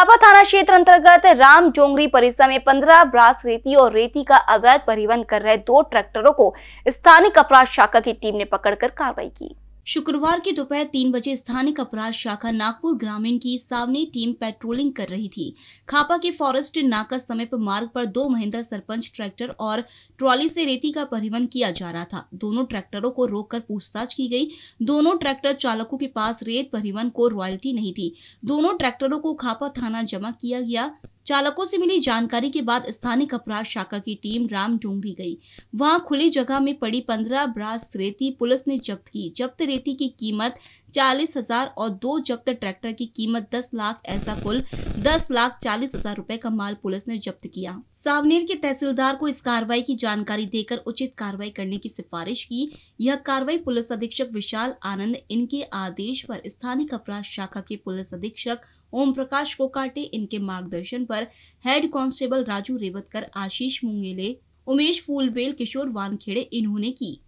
भाभा थाना क्षेत्र अंतर्गत राम जोंगरी परिसर में पंद्रह ब्रास रेती और रेती का अवैध परिवहन कर रहे दो ट्रैक्टरों को स्थानीय अपराध शाखा की टीम ने पकड़कर कार्रवाई की शुक्रवार की दोपहर तीन बजे स्थानीय अपराध शाखा नागपुर ग्रामीण की सावनी टीम पेट्रोलिंग कर रही थी खापा के फॉरेस्ट नाका समीप मार्ग पर दो महिंद्रा सरपंच ट्रैक्टर और ट्रॉली से रेती का परिवहन किया जा रहा था दोनों ट्रैक्टरों को रोककर पूछताछ की गई दोनों ट्रैक्टर चालकों के पास रेत परिवहन को रॉयल्टी नहीं थी दोनों ट्रैक्टरों को खापा थाना जमा किया गया चालकों से मिली जानकारी के बाद स्थानीय अपराध शाखा की टीम राम डोंगरी गई वहां खुली जगह में पड़ी पंद्रह ब्रास रेती पुलिस ने जब्त की जब्त रेती की कीमत चालीस हजार और दो जब्त ट्रैक्टर की कीमत दस लाख ऐसा कुल दस लाख चालीस हजार रूपए का माल पुलिस ने जब्त किया सावनेर के तहसीलदार को इस कार्रवाई की जानकारी देकर उचित कार्रवाई करने की सिफारिश की यह कार्रवाई पुलिस अधीक्षक विशाल आनंद इनके आदेश पर स्थानीय अपराध शाखा के पुलिस अधीक्षक ओम प्रकाश कोकाटे इनके मार्गदर्शन पर हेड कांस्टेबल राजू रेवतकर आशीष मुंगेले उमेश फूलबेल किशोर वानखेड़े इन्होंने की